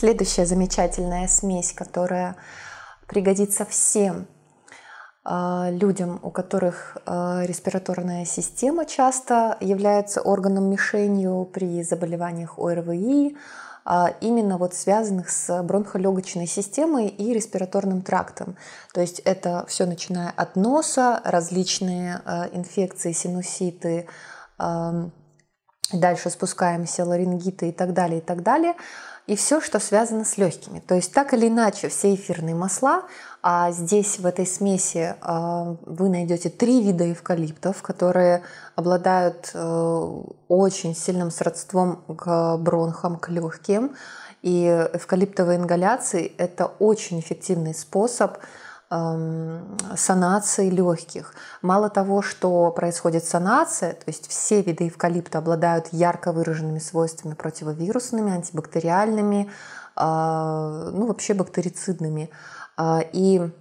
Следующая замечательная смесь, которая пригодится всем а, людям, у которых а, респираторная система часто является органом-мишенью при заболеваниях ОРВИ, а, именно вот связанных с бронхолегочной системой и респираторным трактом. То есть это все начиная от носа, различные инфекции, синуситы, дальше спускаемся, ларингиты и так далее, и так далее и все, что связано с легкими. То есть так или иначе все эфирные масла, а здесь в этой смеси а, вы найдете три вида эвкалиптов, которые обладают э, очень сильным сродством к бронхам, к легким. И эвкалиптовые ингаляции – это очень эффективный способ – Эм, санации легких. Мало того, что происходит санация, то есть все виды эвкалипта обладают ярко выраженными свойствами противовирусными, антибактериальными, а, ну вообще бактерицидными. А, и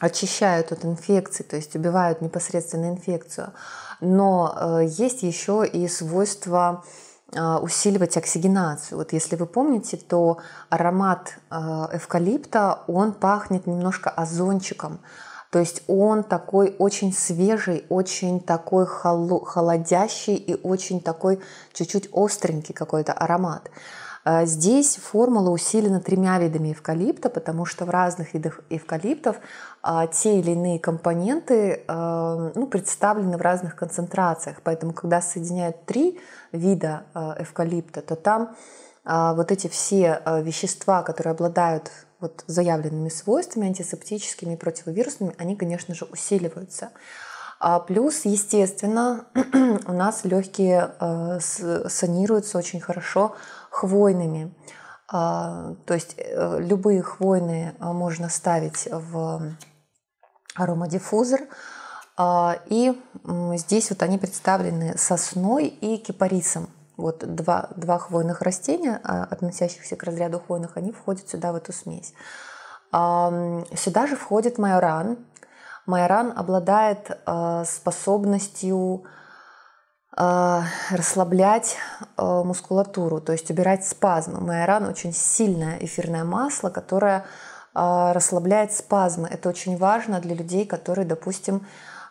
очищают от инфекций, то есть убивают непосредственно инфекцию. Но э, есть еще и свойства а, усиливать оксигенацию. Вот если вы помните, то аромат а, эвкалипта, он пахнет немножко озончиком. То есть он такой очень свежий, очень такой холодящий и очень такой чуть-чуть остренький какой-то аромат. Э, здесь формула усилена тремя видами эвкалипта, потому что в разных видах эвкалиптов а, те или иные компоненты э, ну, представлены в разных концентрациях. Поэтому, когда соединяют три вида э, эвкалипта, то там вот эти все вещества, которые обладают вот заявленными свойствами антисептическими и противовирусными, они, конечно же, усиливаются. А плюс, естественно, у нас легкие э, санируются очень хорошо хвойными. А, то есть э, любые хвойные э, можно ставить в аромадиффузор. А, и здесь вот они представлены сосной и кипарисом. Вот два, два хвойных растения, а, относящихся к разряду хвойных, они входят сюда, в эту смесь. Сюда же входит майоран, Майоран обладает э, способностью э, расслаблять э, мускулатуру, то есть убирать спазмы. Майоран очень сильное эфирное масло, которое э, расслабляет спазмы. Это очень важно для людей, которые, допустим,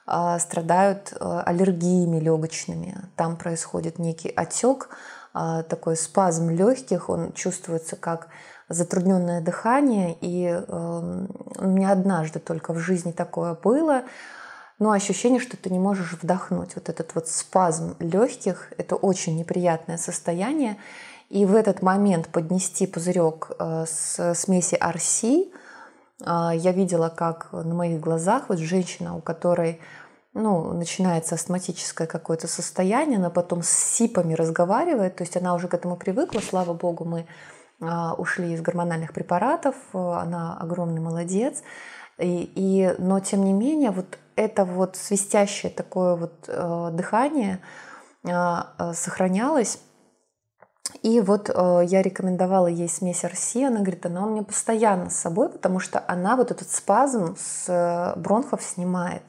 э, страдают э, аллергиями легочными. Там происходит некий отек, э, такой спазм легких, он чувствуется как затрудненное дыхание, и э, у однажды только в жизни такое было, но ощущение, что ты не можешь вдохнуть. Вот этот вот спазм легких, это очень неприятное состояние. И в этот момент поднести пузырек э, с смеси RC, э, я видела, как на моих глазах вот женщина, у которой ну, начинается астматическое какое-то состояние, она потом с сипами разговаривает, то есть она уже к этому привыкла, слава богу, мы а, ушли из гормональных препаратов, э, она огромный молодец. И, и, но тем не менее, вот это вот свистящее такое вот э, дыхание а, э, сохранялось. И вот э, я рекомендовала ей смесь Арси, она говорит, она у меня постоянно с собой, потому что она вот этот спазм с э, бронхов снимает.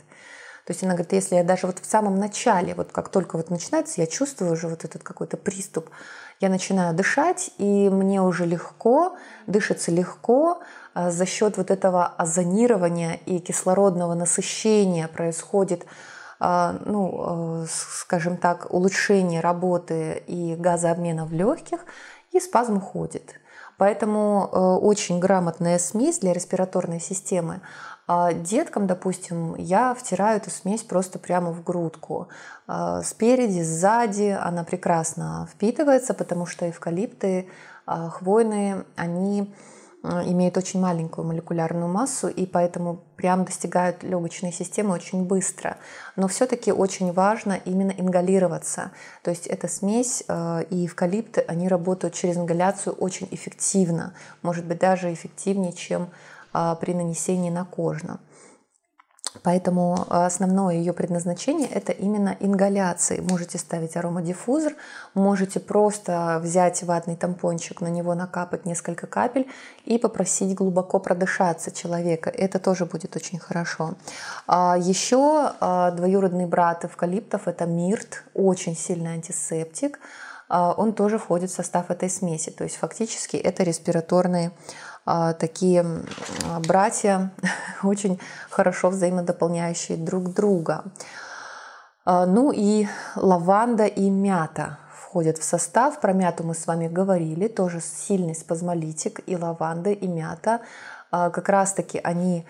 То есть она говорит, если я даже вот в самом начале, вот как только вот начинается, я чувствую уже вот этот какой-то приступ, я начинаю дышать, и мне уже легко, дышится легко, а, за счет вот этого озонирования и кислородного насыщения происходит а, ну, э, скажем так, улучшение работы и газообмена в легких, и спазм уходит. Поэтому э, очень грамотная смесь для респираторной системы. А деткам, допустим, я втираю эту смесь просто прямо в грудку. А спереди, сзади она прекрасно впитывается, потому что эвкалипты а, хвойные, они Э, имеют очень маленькую молекулярную массу и поэтому прям достигают легочной системы очень быстро. Но все-таки очень важно именно ингалироваться. То есть эта смесь э, и эвкалипты, они работают через ингаляцию очень эффективно. Может быть, даже эффективнее, чем э, при нанесении на кожу. Поэтому а, основное ее предназначение это именно ингаляции. Можете ставить аромадиффузор, можете просто взять ватный тампончик, на него накапать несколько капель и попросить глубоко продышаться человека. Это тоже будет очень хорошо. А, Еще а, двоюродный брат эвкалиптов это мирт, очень сильный антисептик. Он тоже входит в состав этой смеси. То есть фактически это респираторные а, такие а, братья, очень хорошо взаимодополняющие друг друга. А, ну и лаванда и мята входят в состав. Про мяту мы с вами говорили, тоже сильный спазмолитик и лаванда, и мята. Как раз-таки они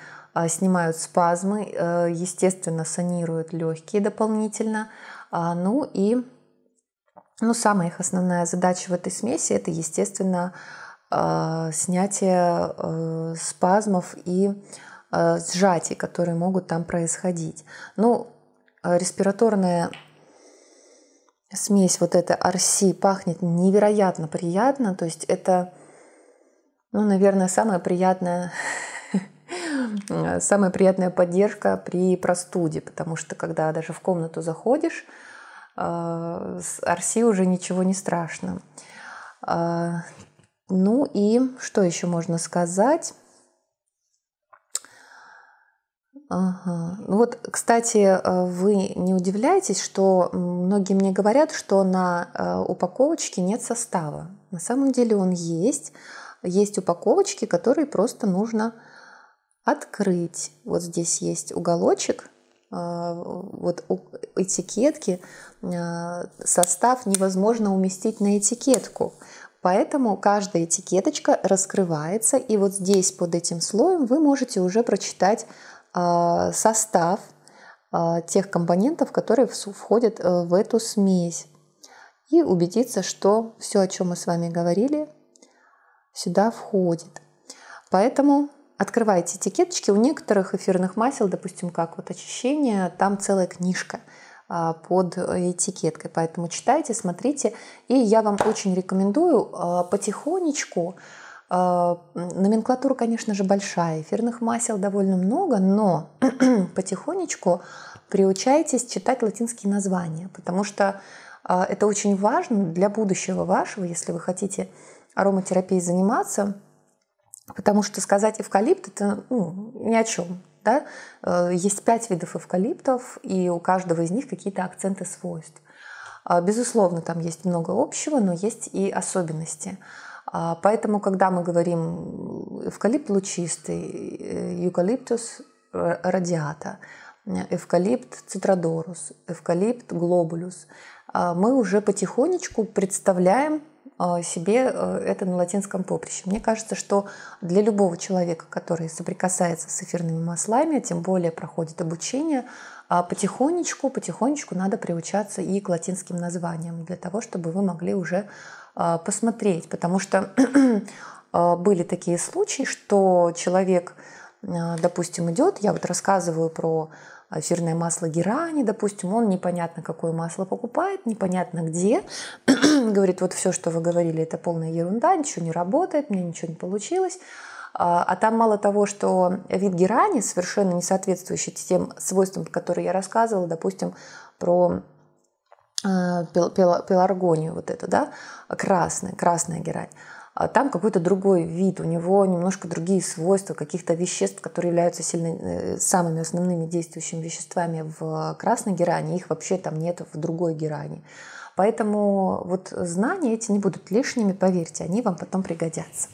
снимают спазмы, э, естественно, санируют легкие дополнительно. Ну и ну, самая их основная задача в этой смеси – это, естественно, а, снятие э, спазмов и э, сжатий, которые могут там происходить. Ну, э, респираторная смесь вот эта арси пахнет невероятно приятно, то есть это, ну, наверное, самая приятная самая приятная поддержка при простуде, потому что когда даже в комнату заходишь, с арси уже ничего не страшно. А, ну и что еще можно сказать? Ага. Ну вот, кстати, э, вы не удивляетесь, что многие мне говорят, что на э, упаковочке нет состава. На самом деле он есть. Есть упаковочки, которые просто нужно открыть. Вот здесь есть уголочек, э, вот у этикетки состав невозможно уместить на этикетку. Поэтому каждая этикеточка раскрывается, и вот здесь под этим слоем вы можете уже прочитать а, состав а, тех компонентов, которые входят э, в эту смесь, и убедиться, что все, о чем мы с вами говорили, сюда входит. Поэтому открывайте этикеточки. У некоторых эфирных масел, допустим, как вот очищение, там целая книжка – а, под э, этикеткой. Поэтому читайте, смотрите. И я вам очень рекомендую а, потихонечку. А, номенклатура, конечно же, большая, эфирных масел довольно много, но потихонечку приучайтесь читать латинские названия, потому что это очень важно для будущего вашего, если вы хотите ароматерапией заниматься, потому что сказать эвкалипт это ну, ни о чем. Да? Э, есть пять видов эвкалиптов, и у каждого из них какие-то акценты свойств. А, безусловно, там есть много общего, но есть и особенности. А, поэтому, когда мы говорим э, эвкалипт лучистый, э, эвкалиптус радиата, эвкалипт цитрадорус, эвкалипт глобулюс, а, мы уже потихонечку представляем Э, себе э, это на латинском поприще. Мне кажется, что для любого человека, который соприкасается с эфирными маслами, тем более проходит обучение, а, потихонечку, потихонечку надо приучаться и к латинским названиям, для того, чтобы вы могли уже а, посмотреть. Потому что э, были такие случаи, что человек, допустим, идет, я вот рассказываю про а, эфирное масло герани, допустим, он непонятно какое масло покупает, непонятно где, говорит, вот все, что вы говорили, это полная ерунда, ничего не работает, мне ничего не получилось. А, а там мало того, что вид герани совершенно не соответствующий тем свойствам, которые я рассказывала, допустим, про э, пеларгонию вот эту, да, красная, красная герань. А, там какой-то другой вид, у него немножко другие свойства каких-то веществ, которые являются сильно, э, самыми основными действующими веществами в красной геране, их вообще там нет в другой геране. Поэтому вот знания эти не будут лишними, поверьте, они вам потом пригодятся.